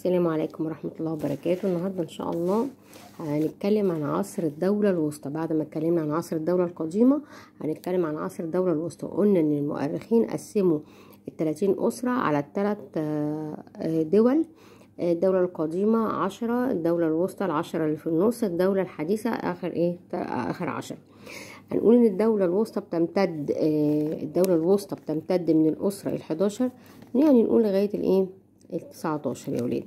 السلام عليكم ورحمة الله وبركاته النهاردة إن شاء الله هنتكلم عن عصر الدولة الوسطى بعد ما اتكلمنا عن عصر الدولة القديمة هنتكلم عن عصر الدولة الوسطى قلنا إن المؤرخين قسموا التلاتين أسرة على التلات آه، دول الدولة القديمة عشرة الدولة الوسطى العشرة اللي في النص الدولة الحديثة آخر إيه آخر عشرة هنقول ان الدولة الوسطى بتمتد آه، الدولة الوسطى بتمتد من الأسرة الحداشر يعني نقول لغاية الإيه التسعتاشر يا ولاد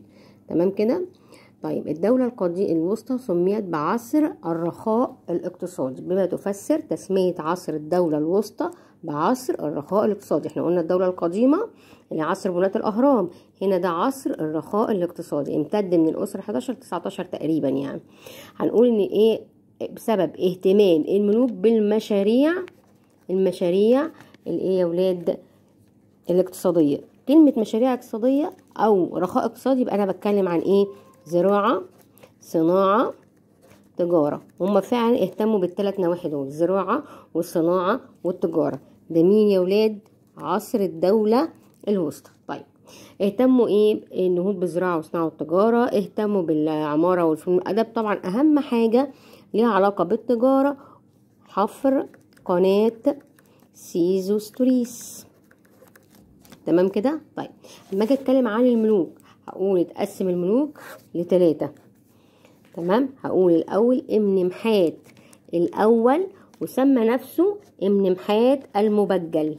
تمام كده طيب الدولة القديمة الوسطى سميت بعصر الرخاء الاقتصادي بما تفسر تسمية عصر الدولة الوسطى بعصر الرخاء الاقتصادي احنا قلنا الدولة القديمة اللي عصر بناة الأهرام هنا ده عصر الرخاء الاقتصادي امتد من الأسرة 11 19 تقريبا يعني هنقول ان ايه بسبب اهتمام الملوك بالمشاريع المشاريع الايه يا ولاد الاقتصادية كلمة مشاريع اقتصادية أو رخاء اقتصادي يبقى أنا بتكلم عن إيه زراعة صناعة تجارة هما فعلا اهتموا بالثلاث نواحي دول الزراعة والصناعة والتجارة ده مين يا ولاد عصر الدولة الوسطى طيب اهتموا ايه النهوض بالزراعة والصناعة والتجارة اهتموا بالعمارة والفنون الأدب طبعا أهم حاجة ليها علاقة بالتجارة حفر قناة سيزوستوريس تمام كده طيب اما اجي اتكلم عن الملوك هقول اتقسم الملوك لتلاتة تمام هقول الاول ابن محات الاول وسمى نفسه ابن محات المبجل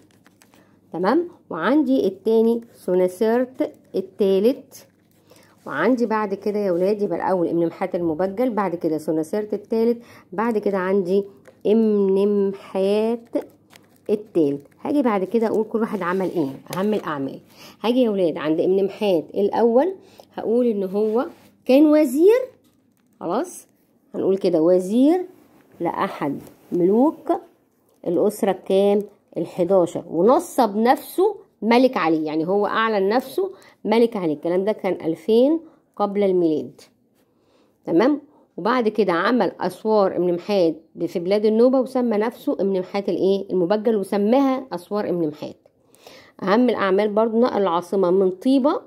تمام وعندي التاني سونسرت التالت وعندي بعد كده يا ولاد يبقى الاول ابن محات المبجل بعد كده سونسرت التالت بعد كده عندي ابن محات التالت هاجي بعد كده اقول كل واحد عمل ايه اهم الاعمال هاجي يا ولاد عند ابن محات الاول هقول ان هو كان وزير خلاص هنقول كده وزير لاحد ملوك الاسره الكام ال11 ونصب نفسه ملك عليه يعني هو اعلن نفسه ملك عليه الكلام ده كان 2000 قبل الميلاد تمام وبعد كده عمل أسوار محات في بلاد النوبة وسمى نفسه محات الايه المبجل وسماها أسوار محات أهم الأعمال برضو نقل العاصمة من طيبة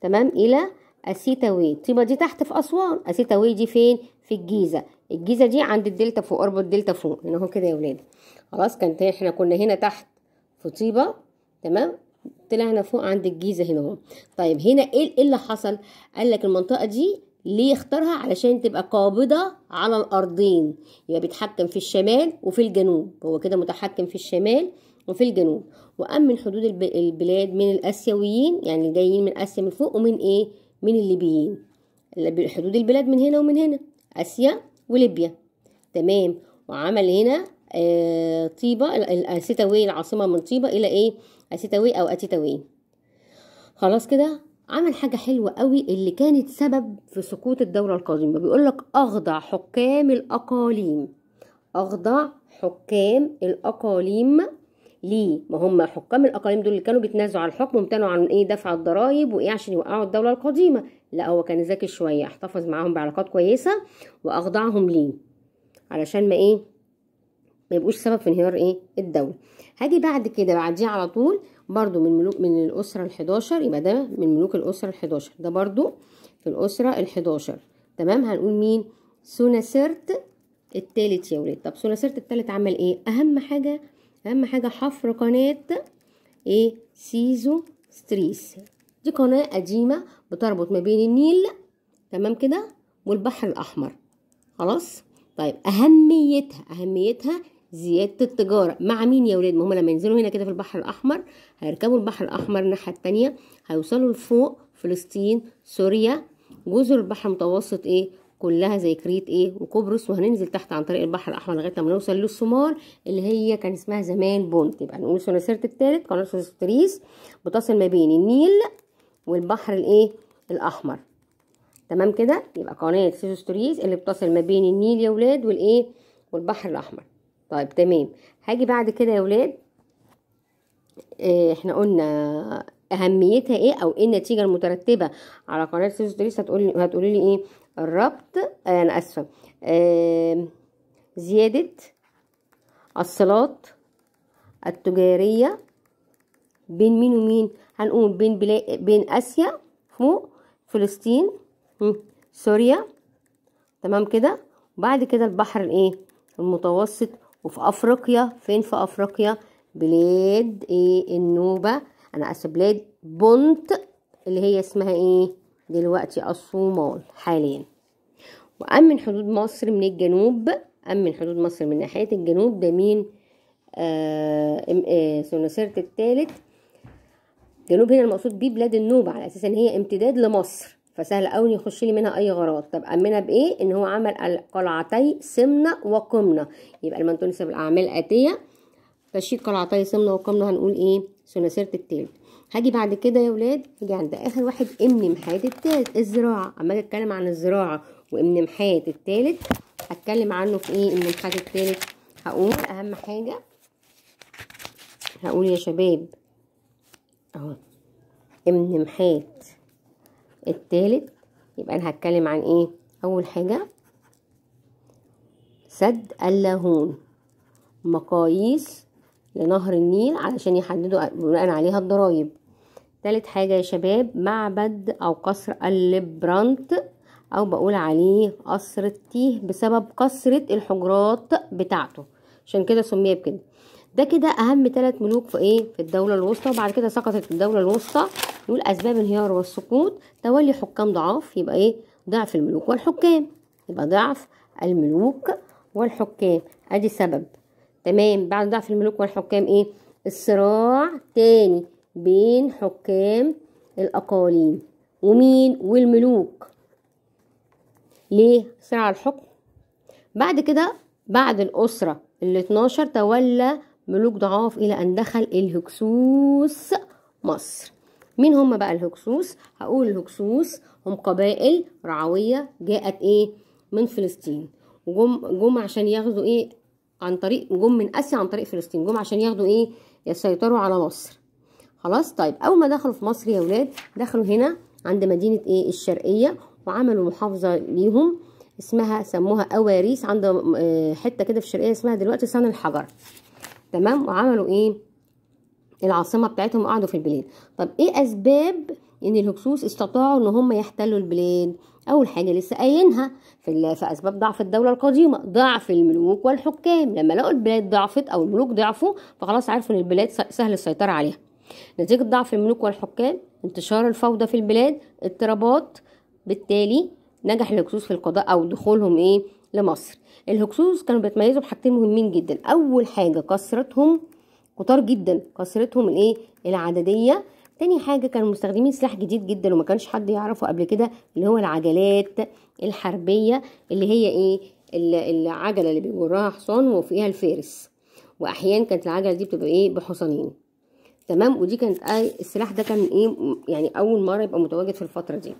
تمام إلى أسيتاوي طيبة دي تحت في أسوان أسيتاوي دي فين في الجيزة الجيزة دي عند الدلتا فوق قرب الدلتا فوق هنا اهو كده يا ولاد خلاص كانت احنا كنا هنا تحت في طيبة تمام طلعنا فوق عند الجيزة هنا اهو طيب هنا ايه, إيه اللي حصل قال لك المنطقة دي ليه اختارها علشان تبقى قابضة على الأرضين يبقى بيتحكم في الشمال وفي الجنوب هو كده متحكم في الشمال وفي الجنوب وأمن حدود البلاد من الآسيويين يعني جايين من آسيا من فوق ومن إيه من الليبيين حدود البلاد من هنا ومن هنا آسيا وليبيا تمام وعمل هنا آه طيبة أسيتاوي العاصمة من طيبة إلى إيه أسيتاوي أو أتيتاوي خلاص كده عمل حاجة حلوة قوي اللي كانت سبب في سقوط الدولة القديمة بيقول لك أخضع حكام الأقاليم أخضع حكام الأقاليم ليه ما هم حكام الاقاليم دول اللي كانوا بيتنازعوا على الحكم وامتنعوا عن ايه دفع الضرائب وايه عشان يوقعوا الدوله القديمه لا هو كان ذكي شويه احتفظ معاهم بعلاقات كويسه واخضعهم ليه علشان ما ايه ما يبقوش سبب في انهيار ايه الدوله هاجي بعد كده بعديه على طول برضو من ملوك من الأسرة الحداشر يبقى ده من ملوك الأسرة الحداشر ده برضو في الأسرة الحداشر تمام هنقول مين سوناسيرت التالت يا ولاد طب سوناسيرت التالت عمل ايه أهم حاجة أهم حاجة حفر قناة ايه سيزو ستريس دي قناة قديمة بتربط ما بين النيل تمام كده والبحر الأحمر خلاص طيب أهميتها أهميتها زيادة التجارة مع مين يا ولاد ما هم لما ينزلوا هنا كده في البحر الأحمر هيركبوا البحر الأحمر الناحية الثانيه هيوصلوا لفوق فلسطين سوريا جزر البحر المتوسط ايه كلها زي كريت ايه وقبرص وهننزل تحت عن طريق البحر الاحمر لغايه لما نوصل للصومال اللي هي كان اسمها زمان بونت يبقى نقول سلسله الثالث قناه سويس بتصل ما بين النيل والبحر الايه الاحمر تمام كده يبقى قناه سيسوستريس اللي بتصل ما بين النيل يا ولاد والايه والبحر الاحمر طيب تمام هاجي بعد كده يا ولاد آه، احنا قلنا اهميتها ايه او ايه النتيجه المترتبه على قناه سوس دريس هتقولي هتقولي لي ايه الربط آه، انا اسفه زياده الصلات التجاريه بين مين ومين هنقول بين بين اسيا فوق فلسطين سوريا تمام كده وبعد كده البحر الايه المتوسط وفي افريقيا فين في افريقيا بلاد ايه النوبة انا اسف بلاد بونت اللي هي اسمها ايه دلوقتي الصومال حاليا وام من حدود مصر من الجنوب ام من حدود مصر من ناحية الجنوب ده مين آه، آه، سنوسيرة الثالث جنوب هنا المقصود بيه بلاد النوبة على اساس ان هي امتداد لمصر فسهل قوي يخش لي منها اي غرض طب امنها بايه ان هو عمل قلعتي سمنه وقمنه يبقى المنتونس الاعمال الاتيه فشيل قلعتي سمنه وقمنه هنقول ايه ثلاثيه التالت هاجي بعد كده يا ولاد هاجي عند اخر واحد امن محاد التالت الزراعه اما اجي اتكلم عن الزراعه وامن محاد التالت هتكلم عنه في ايه امن محاد التالت هقول اهم حاجه هقول يا شباب اهو امن محاد الثالث يبقى انا هتكلم عن ايه اول حاجه سد اللاهون مقاييس لنهر النيل علشان يحددوا بناء عليها الضرايب ثالث حاجة يا شباب معبد أو قصر الليبرانت أو بقول عليه قصر التيه بسبب كثرة الحجرات بتاعته عشان كده سميه بكده ده كده أهم ثلاث ملوك في إيه في الدولة الوسطى وبعد كده سقطت الدولة الوسطى دول أسباب انهيار والسقوط تولي حكام ضعاف يبقى إيه ضعف الملوك والحكام يبقى ضعف الملوك والحكام أدي السبب تمام بعد ضعف الملوك والحكام إيه الصراع تاني بين حكام الأقاليم ومين والملوك ليه صراع الحكم بعد كده بعد الأسرة ال 12 تولى ملوك ضعاف إلى أن دخل الهكسوس مصر مين هم بقى الهكسوس هقول الهكسوس هم قبائل رعوية جاءت ايه من فلسطين وجم جم عشان ياخدوا ايه عن طريق جم من اسيا عن طريق فلسطين جم عشان ياخدوا ايه يسيطروا على مصر خلاص طيب اول ما دخلوا في مصر يا ولاد دخلوا هنا عند مدينة ايه الشرقية وعملوا محافظة ليهم اسمها سموها اواريس عند آه، حتة كده في الشرقية اسمها دلوقتي سان الحجر تمام وعملوا ايه العاصمة بتاعتهم وقعدوا في البلاد طب ايه اسباب ان الهكسوس استطاعوا ان هم يحتلوا البلاد اول حاجه لسه قايلينها في, في اسباب ضعف الدوله القديمه ضعف الملوك والحكام لما لقوا البلاد ضعفت او الملوك ضعفوا فخلاص عرفوا ان البلاد سهل السيطره عليها نتيجه ضعف الملوك والحكام انتشار الفوضى في البلاد اضطرابات بالتالي نجح الهكسوس في القضاء او دخولهم ايه لمصر الهكسوس كانوا بيتميزوا بحاجتين مهمين جدا اول حاجه كثرتهم كتار جدا كثرتهم الايه العدديه تاني حاجة كانوا مستخدمين سلاح جديد جدا وما كانش حد يعرفه قبل كده اللي هو العجلات الحربية اللي هي ايه العجلة اللي بيجرها حصان وفيها الفارس واحيانا كانت العجلة دي بتبقى ايه بحصانين تمام ودي كانت السلاح ده كان ايه يعني اول مره يبقى متواجد في الفتره دي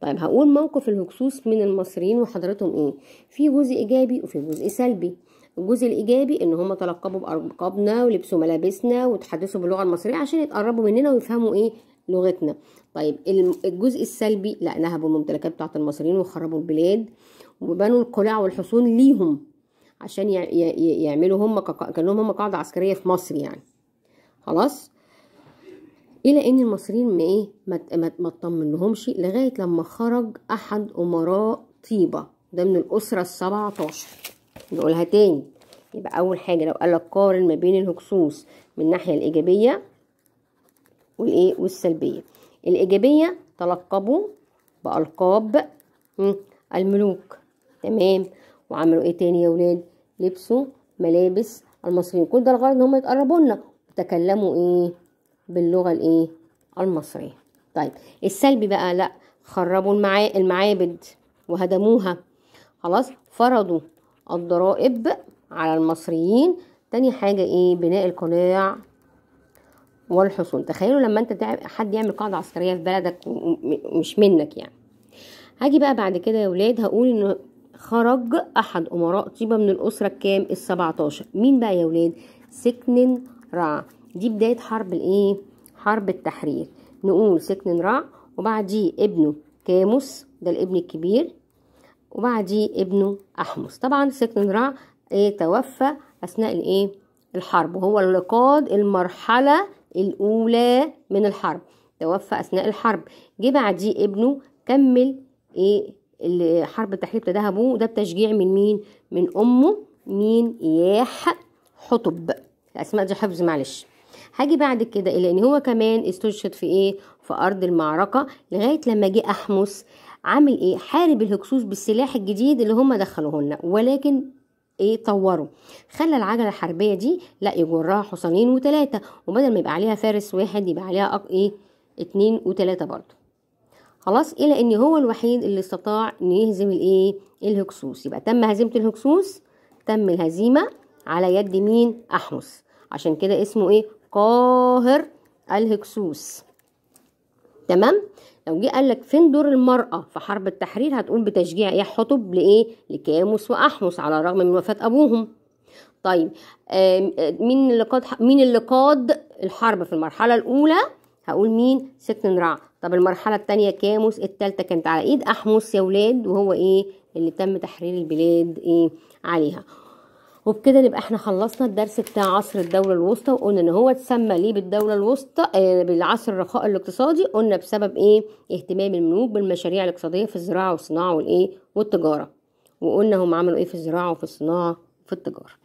طيب هقول موقف الهكسوس من المصريين وحضرتهم ايه في جزء ايجابي وفي جزء سلبي الجزء الايجابي ان هم تلقبوا بارقابنا ولبسوا ملابسنا وتحدثوا باللغه المصريه عشان يتقربوا مننا ويفهموا ايه لغتنا طيب الجزء السلبي لا نهبوا الممتلكات بتاعه المصريين وخربوا البلاد وبنوا القلاع والحصون ليهم عشان يعملوا هم كانهم هم قاعده عسكريه في مصر يعني خلاص الى ان المصريين ما ايه ما اطمنهمش لغايه لما خرج احد امراء طيبه ده من الاسره ال17 نقولها تاني يبقى أول حاجة لو قالك قارن ما بين الهكسوس من الناحية الإيجابية والإيه والسلبية الإيجابية تلقبوا بألقاب الملوك تمام وعملوا إيه تاني يا ولاد لبسوا ملابس المصريين كل ده الغرض إن هما يتقربوا لنا وتكلموا إيه باللغة الإيه المصرية طيب السلبي بقى لأ خربوا المعابد وهدموها خلاص فرضوا الضرائب على المصريين تاني حاجة ايه بناء القناع والحصون تخيلوا لما انت حد يعمل قاعدة عسكرية في بلدك مش منك يعني هاجي بقى بعد كده يا ولاد هقول ان خرج احد امراء طيبة من الاسرة الكام السبعتاشر مين بقى يا ولاد سكن رع دي بداية حرب الايه حرب التحرير نقول سكن رع وبعديه ابنه كاموس ده الابن الكبير وبعديه ابنه أحمس طبعا سكن راع إيه توفى أثناء الإيه الحرب وهو اللي قاد المرحلة الأولى من الحرب توفى أثناء الحرب جه بعديه ابنه كمل إيه حرب التحرير ابتداها ابوه ده بتشجيع من مين من امه مين ياح حطب الاسماء دي حفظ معلش هاجي بعد كده لان هو كمان استشهد في ايه في ارض المعركه لغايه لما جه احمس عامل ايه حارب الهكسوس بالسلاح الجديد اللي هم لنا ولكن ايه طوروا خلى العجله الحربيه دي لا يجرها حصانين وثلاثه وبدل ما يبقى عليها فارس واحد يبقى عليها ايه اتنين وثلاثه برضه خلاص الى ان هو الوحيد اللي استطاع ان يهزم الايه الهكسوس يبقى تم هزيمه الهكسوس تم الهزيمه على يد مين احمس عشان كده اسمه ايه قاهر الهكسوس تمام لو جه قال لك فين دور المرأة في حرب التحرير هتقول بتشجيع يا إيه؟ حطب لإيه لكاموس وأحمس على الرغم من وفاة أبوهم طيب آه، مين اللي قاد مين اللي قاد الحرب في المرحلة الأولى هقول مين سكن رع طب المرحلة الثانيه كاموس الثالثه كانت على إيد أحمس يا ولاد وهو إيه اللي تم تحرير البلاد إيه عليها وبكده نبقى احنا خلصنا الدرس بتاع عصر الدوله الوسطى وقلنا ان هو اتسمى ليه بالدوله الوسطى آه، بالعصر الرخاء الاقتصادي قلنا بسبب ايه اهتمام الملوك بالمشاريع الاقتصاديه في الزراعه والصناعه والايه والتجاره وقلنا هم عملوا ايه في الزراعه وفي الصناعه وفي التجاره